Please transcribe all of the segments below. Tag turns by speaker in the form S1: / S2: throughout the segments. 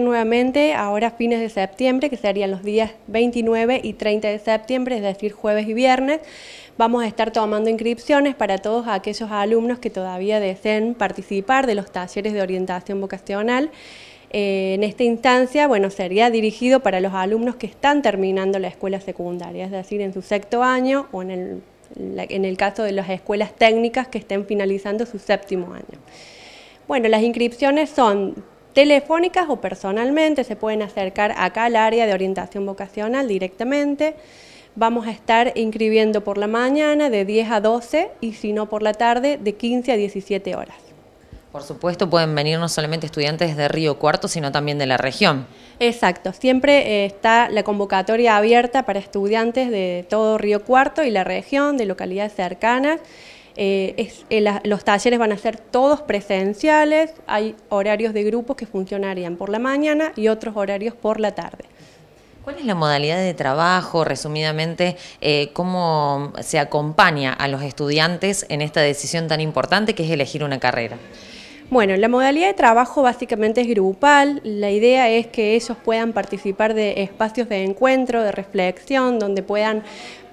S1: nuevamente ahora fines de septiembre, que serían los días 29 y 30 de septiembre, es decir, jueves y viernes. Vamos a estar tomando inscripciones para todos aquellos alumnos que todavía deseen participar de los talleres de orientación vocacional. Eh, en esta instancia, bueno, sería dirigido para los alumnos que están terminando la escuela secundaria, es decir, en su sexto año o en en el caso de las escuelas técnicas que estén finalizando su séptimo año. Bueno, las inscripciones son telefónicas o personalmente, se pueden acercar acá al área de orientación vocacional directamente. Vamos a estar inscribiendo por la mañana de 10 a 12 y si no por la tarde de 15 a 17 horas.
S2: Por supuesto, pueden venir no solamente estudiantes de Río Cuarto, sino también de la región.
S1: Exacto, siempre eh, está la convocatoria abierta para estudiantes de todo Río Cuarto y la región, de localidades cercanas. Eh, eh, los talleres van a ser todos presenciales, hay horarios de grupos que funcionarían por la mañana y otros horarios por la tarde.
S2: ¿Cuál es la modalidad de trabajo, resumidamente, eh, cómo se acompaña a los estudiantes en esta decisión tan importante que es elegir una carrera?
S1: Bueno, la modalidad de trabajo básicamente es grupal, la idea es que ellos puedan participar de espacios de encuentro, de reflexión, donde puedan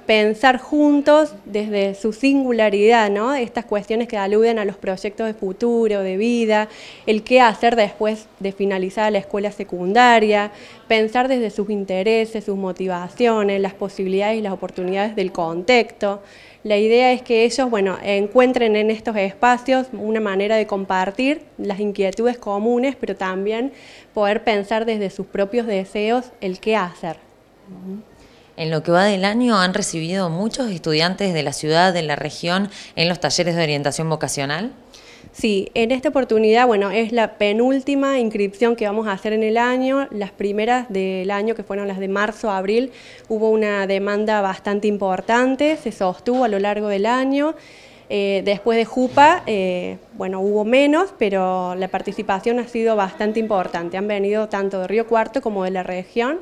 S1: pensar juntos desde su singularidad, Estas cuestiones que aluden a los proyectos de futuro, de vida, el qué hacer después de finalizar la escuela secundaria, pensar desde sus intereses, sus motivaciones, las posibilidades y las oportunidades del contexto. La idea es que ellos, bueno, encuentren en estos espacios una manera de compartir las inquietudes comunes, pero también poder pensar desde sus propios deseos el qué hacer.
S2: En lo que va del año han recibido muchos estudiantes de la ciudad, de la región, en los talleres de orientación vocacional.
S1: Sí, en esta oportunidad, bueno, es la penúltima inscripción que vamos a hacer en el año. Las primeras del año, que fueron las de marzo a abril, hubo una demanda bastante importante, se sostuvo a lo largo del año. Eh, después de Jupa, eh, bueno, hubo menos, pero la participación ha sido bastante importante. Han venido tanto de Río Cuarto como de la región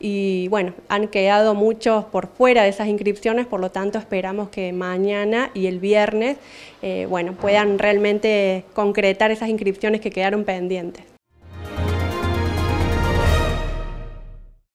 S1: y, bueno, han quedado muchos por fuera de esas inscripciones, por lo tanto esperamos que mañana y el viernes, eh, bueno, puedan realmente concretar esas inscripciones que quedaron pendientes.